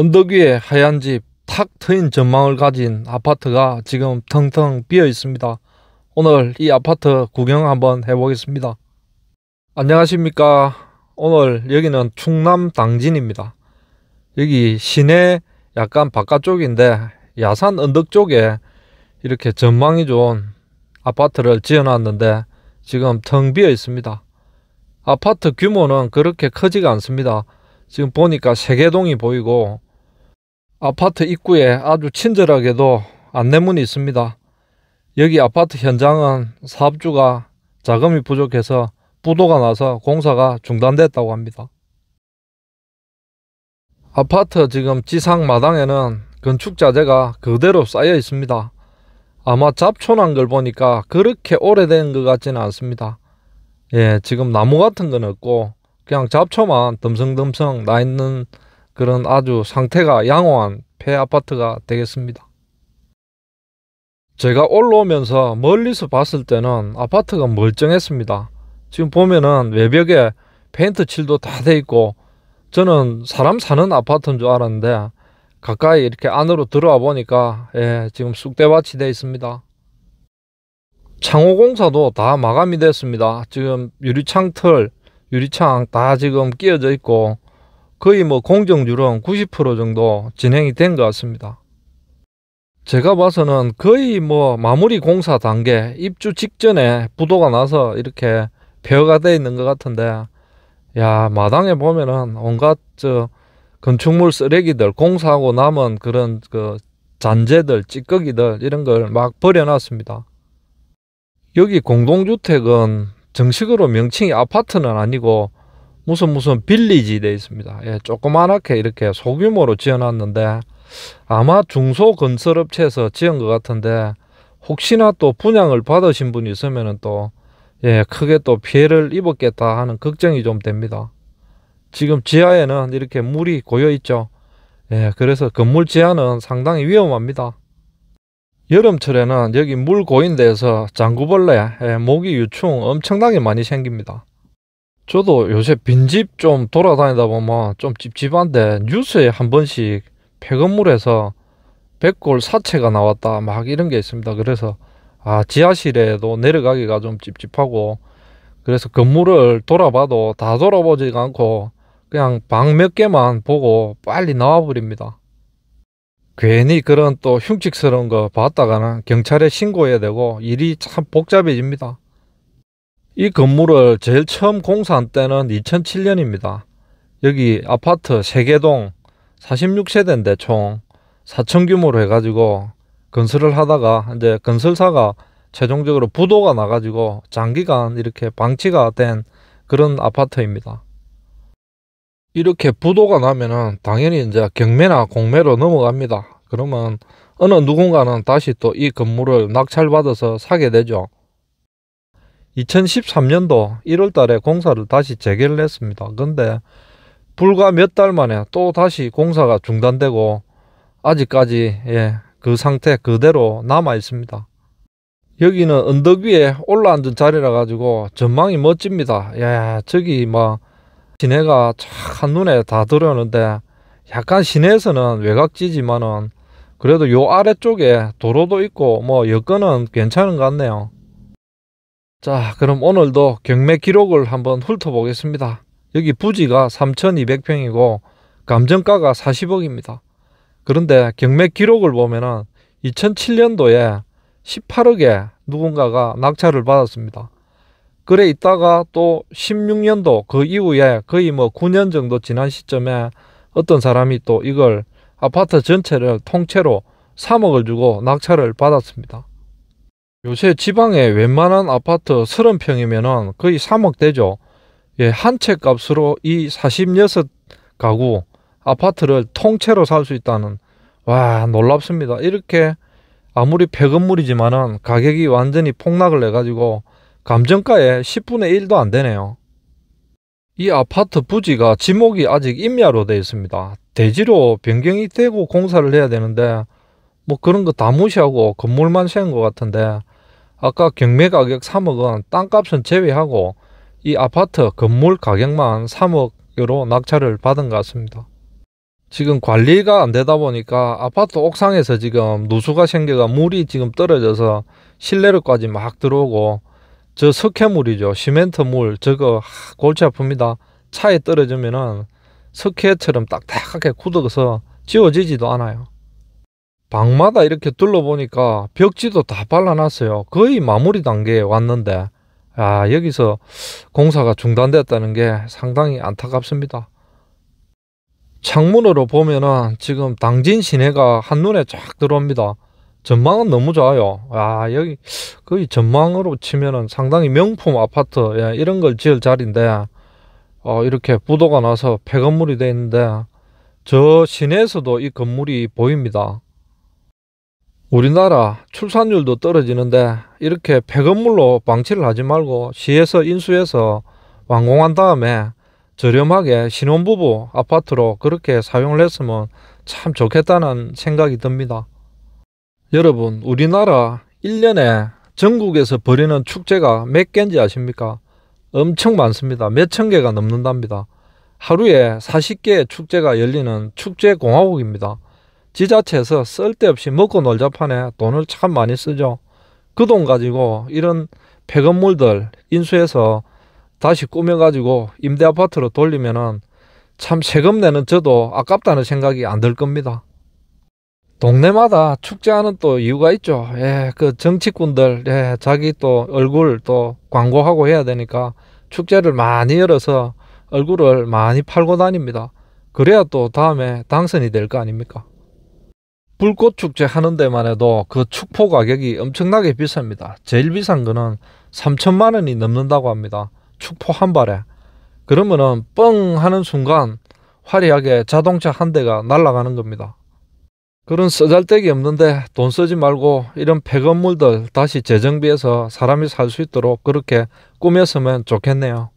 언덕 위에 하얀 집, 탁 트인 전망을 가진 아파트가 지금 텅텅 비어 있습니다. 오늘 이 아파트 구경 한번 해보겠습니다. 안녕하십니까. 오늘 여기는 충남 당진입니다. 여기 시내 약간 바깥쪽인데 야산 언덕 쪽에 이렇게 전망이 좋은 아파트를 지어놨는데 지금 텅 비어 있습니다. 아파트 규모는 그렇게 크지가 않습니다. 지금 보니까 세개동이 보이고 아파트 입구에 아주 친절하게도 안내문이 있습니다. 여기 아파트 현장은 사업주가 자금이 부족해서 부도가 나서 공사가 중단됐다고 합니다. 아파트 지금 지상 마당에는 건축 자재가 그대로 쌓여 있습니다. 아마 잡초난 걸 보니까 그렇게 오래된 것 같지는 않습니다. 예, 지금 나무 같은 건 없고 그냥 잡초만 듬성듬성 나 있는 그런 아주 상태가 양호한 폐 아파트가 되겠습니다. 제가 올라오면서 멀리서 봤을 때는 아파트가 멀쩡했습니다. 지금 보면은 외벽에 페인트 칠도 다 돼 있고 저는 사람 사는 아파트인 줄 알았는데 가까이 이렇게 안으로 들어와 보니까 예, 지금 쑥대밭이 돼 있습니다. 창호 공사도 다 마감이 됐습니다. 지금 유리창 틀, 유리창 다 지금 끼어져 있고 거의 뭐 공정률은 90% 정도 진행이 된 것 같습니다. 제가 봐서는 거의 뭐 마무리 공사 단계 입주 직전에 부도가 나서 이렇게 폐허가 돼 있는 것 같은데 야 마당에 보면은 온갖 저 건축물 쓰레기들 공사하고 남은 그런 그 잔재들 찌꺼기들 이런 걸 막 버려놨습니다. 여기 공동주택은 정식으로 명칭이 아파트는 아니고 무슨 무슨 빌리지 돼 있습니다. 예, 조그맣게 이렇게 소규모로 지어놨는데 아마 중소 건설업체에서 지은 것 같은데 혹시나 또 분양을 받으신 분이 있으면또 예, 크게 또 피해를 입었겠다 하는 걱정이 좀 됩니다. 지금 지하에는 이렇게 물이 고여 있죠. 예, 그래서 건물 지하는 상당히 위험합니다. 여름철에는 여기 물 고인 데에서 장구벌레, 예, 모기 유충 엄청나게 많이 생깁니다. 저도 요새 빈집 좀 돌아다니다 보면 좀 찝찝한데 뉴스에 한 번씩 폐건물에서 백골 사체가 나왔다 막 이런 게 있습니다. 그래서 아 지하실에도 내려가기가 좀 찝찝하고 그래서 건물을 돌아봐도 다 돌아보지가 않고 그냥 방 몇 개만 보고 빨리 나와버립니다. 괜히 그런 또 흉측스러운 거 봤다가는 경찰에 신고해야 되고 일이 참 복잡해집니다. 이 건물을 제일 처음 공사한 때는 2007년입니다. 여기 아파트 3개동 46세대인데 총 4천 규모로 해가지고 건설을 하다가 이제 건설사가 최종적으로 부도가 나가지고 장기간 이렇게 방치가 된 그런 아파트입니다. 이렇게 부도가 나면은 당연히 이제 경매나 공매로 넘어갑니다. 그러면 어느 누군가는 다시 또 이 건물을 낙찰받아서 사게 되죠. 2013년도 1월 달에 공사를 다시 재개를 했습니다. 근데 불과 몇 달 만에 또 다시 공사가 중단되고 아직까지 예, 그 상태 그대로 남아 있습니다. 여기는 언덕 위에 올라앉은 자리라 가지고 전망이 멋집니다. 예, 저기 막 뭐 시내가 착 한눈에 다 들어오는데 약간 시내에서는 외곽지지만은 그래도 요 아래쪽에 도로도 있고 뭐 여건은 괜찮은 것 같네요. 자 그럼 오늘도 경매 기록을 한번 훑어보겠습니다. 여기 부지가 3200평이고 감정가가 40억입니다. 그런데 경매 기록을 보면은 2007년도에 18억에 누군가가 낙찰을 받았습니다. 그래 있다가 또 16년도 그 이후에 거의 뭐 9년 정도 지난 시점에 어떤 사람이 또 이걸 아파트 전체를 통째로 3억을 주고 낙찰을 받았습니다. 요새 지방에 웬만한 아파트 30평이면 거의 3억 되죠 예, 한 채 값으로 이 46가구 아파트를 통째로 살 수 있다는 와 놀랍습니다. 이렇게 아무리 폐건물이지만은 가격이 완전히 폭락을 해가지고 감정가에 10분의 1도 안 되네요. 이 아파트 부지가 지목이 아직 임야로 되어 있습니다. 대지로 변경이 되고 공사를 해야 되는데 뭐 그런 거 다 무시하고 건물만 세운 것 같은데 아까 경매 가격 3억은 땅값은 제외하고 이 아파트 건물 가격만 3억으로 낙찰을 받은 것 같습니다. 지금 관리가 안 되다 보니까 아파트 옥상에서 지금 누수가 생겨가 물이 지금 떨어져서 실내로까지 막 들어오고 저 석회물이죠. 시멘트 물 저거 골치 아픕니다. 차에 떨어지면은 석회처럼 딱딱하게 굳어서 지워지지도 않아요. 방마다 이렇게 둘러보니까 벽지도 다 발라놨어요. 거의 마무리 단계에 왔는데 아 여기서 공사가 중단됐다는 게 상당히 안타깝습니다. 창문으로 보면은 지금 당진 시내가 한눈에 쫙 들어옵니다. 전망은 너무 좋아요. 아 여기 거의 전망으로 치면은 상당히 명품 아파트 예, 이런 걸 지을 자리인데 어, 이렇게 부도가 나서 폐건물이 되어 있는데 저 시내에서도 이 건물이 보입니다. 우리나라 출산율도 떨어지는데 이렇게 폐건물로 방치를 하지 말고 시에서 인수해서 완공한 다음에 저렴하게 신혼부부 아파트로 그렇게 사용을 했으면 참 좋겠다는 생각이 듭니다. 여러분 우리나라 1년에 전국에서 벌이는 축제가 몇 개인지 아십니까? 엄청 많습니다. 몇천 개가 넘는답니다. 하루에 40개의 축제가 열리는 축제공화국입니다. 지자체에서 쓸데없이 먹고 놀자 판에 돈을 참 많이 쓰죠. 그 돈 가지고 이런 폐건물들 인수해서 다시 꾸며가지고 임대 아파트로 돌리면은 참 세금 내는 저도 아깝다는 생각이 안 들 겁니다. 동네마다 축제하는 또 이유가 있죠. 예, 그 정치꾼들, 예, 자기 또 얼굴 또 광고하고 해야 되니까 축제를 많이 열어서 얼굴을 많이 팔고 다닙니다. 그래야 또 다음에 당선이 될 거 아닙니까? 불꽃축제 하는 데만 해도 그 축포 가격이 엄청나게 비쌉니다. 제일 비싼 거는 3천만 원이 넘는다고 합니다. 축포 한 발에. 그러면은 뻥 하는 순간 화려하게 자동차 한 대가 날아가는 겁니다. 그런 쓰잘데기 없는데 돈 쓰지 말고 이런 폐건물들 다시 재정비해서 사람이 살 수 있도록 그렇게 꾸몄으면 좋겠네요.